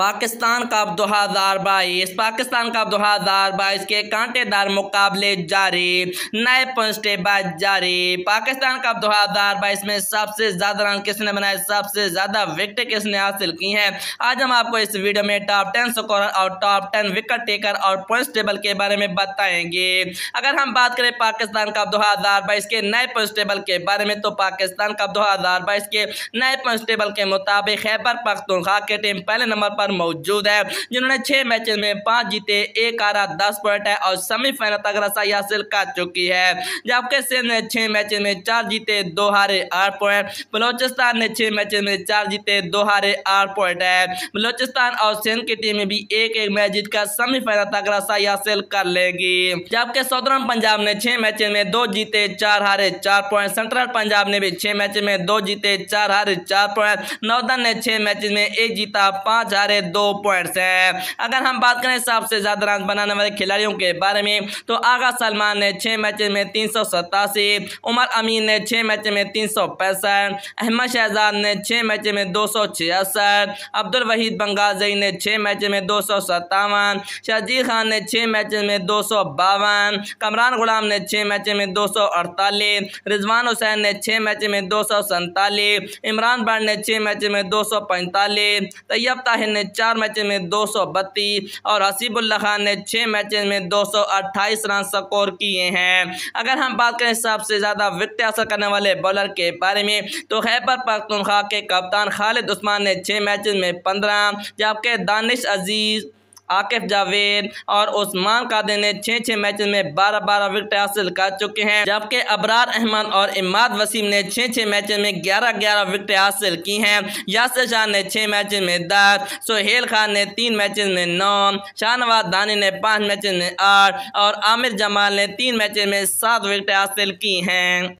Pakistan cup दो हज़ार बाईस पाकिस्तान कप दो हज़ार बाईस के कांटेदार मुकाबले जारी नए पॉइंट बाज जारी पाकिस्तान कप दो हज़ार बाईस में सबसे ज़्यादा रन किसने बनाए सबसे ज़्यादा विकेट किसने हासिल की हैं आज हम आपको इस वीडियो में टॉप टेन स्कोर और टॉप टेन विकेट टेकर और पंच टेबल के बारे में बताएंगे अगर हम बात करें पाकिस्तान कप दो हज़ार बाईस के नए पंच टेबल के बारे में तो पाकिस्तान कप दो हज़ार बाईस के नए पंच टेबल के मुताबिक खैबर पख्तूनखा के टीम पहले नंबर पर पर मौजूद है जिन्होंने छह मैच में पाँच जीते एक आरा दस पॉइंट है और सेमीफाइनल तक रसाई हासिल कर चुकी है जबकि सिंध ने छह मैच में चार जीते दो हारे आठ पॉइंट बलोचिस्तान ने छह मैच में चार जीते दो हारे आठ पॉइंट है बलोचिस्तान और सिंध की टीम भी एक एक मैच जीतकर सेमीफाइनल तक रसाई हासिल कर लेगी जबकि सौदर्न पंजाब ने छह मैच में दो जीते चार हारे चार पॉइंट सेंट्रल पंजाब ने भी छह मैच में दो जीते चार हारे चार पॉइंट नौदन ने छह मैच में एक जीता पांच हारे दो पॉइंट्स हैं अगर हम बात करें सबसे ज़्यादा रन बनाने वाले खिलाड़ियों के बारे में तो आगा सलमान ने छः मैच में तीन सौ सतासी उमर अमीन ने छः मैच में तीन सौ पैंसठ अहमद शहजाद ने छः मैच में दो सौ छियासठ अब्दुल वहीद बंगाजई ने छः मैच में दो सौ सत्तावन शजीर खान ने छः मैच में दो सौ बावन कमरान गुलाम ने छः मैच में दो सौ अड़तालीस रिजवान हुसैन ने छः मैच में दो सौ सैंतालीस इमरान भट्ट ने छः मैच में दो सौ पैंतालीस तैयब ताहिर ने चार मैच में दो और हसीबुल्ला खान ने छः मैच में दो रन स्कोर किए हैं अगर हम बात करें सबसे ज़्यादा विकट हासिल करने वाले बॉलर के बारे में तो खैबर पख्तनख्वा के कप्तान खालिद उस्मान ने छः मैच में पंद्रह जबकि दानिश अजीज़ आकिफ जावेद और उस्मान कादे ने छः छः मैच में बारह बारह विकेट हासिल कर चुके हैं जबकि अबरार अहमद और इमाद वसीम ने छः छः मैच में ग्यारह ग्यारह विकेट हासिल की हैं यासर शाह ने छः मैच में दस सोहेल खान ने तीन मैच में नौ शाहनवाज दानी ने पाँच मैच में आठ और आमिर जमाल ने तीन मैच में सात विकेट हासिल की हैं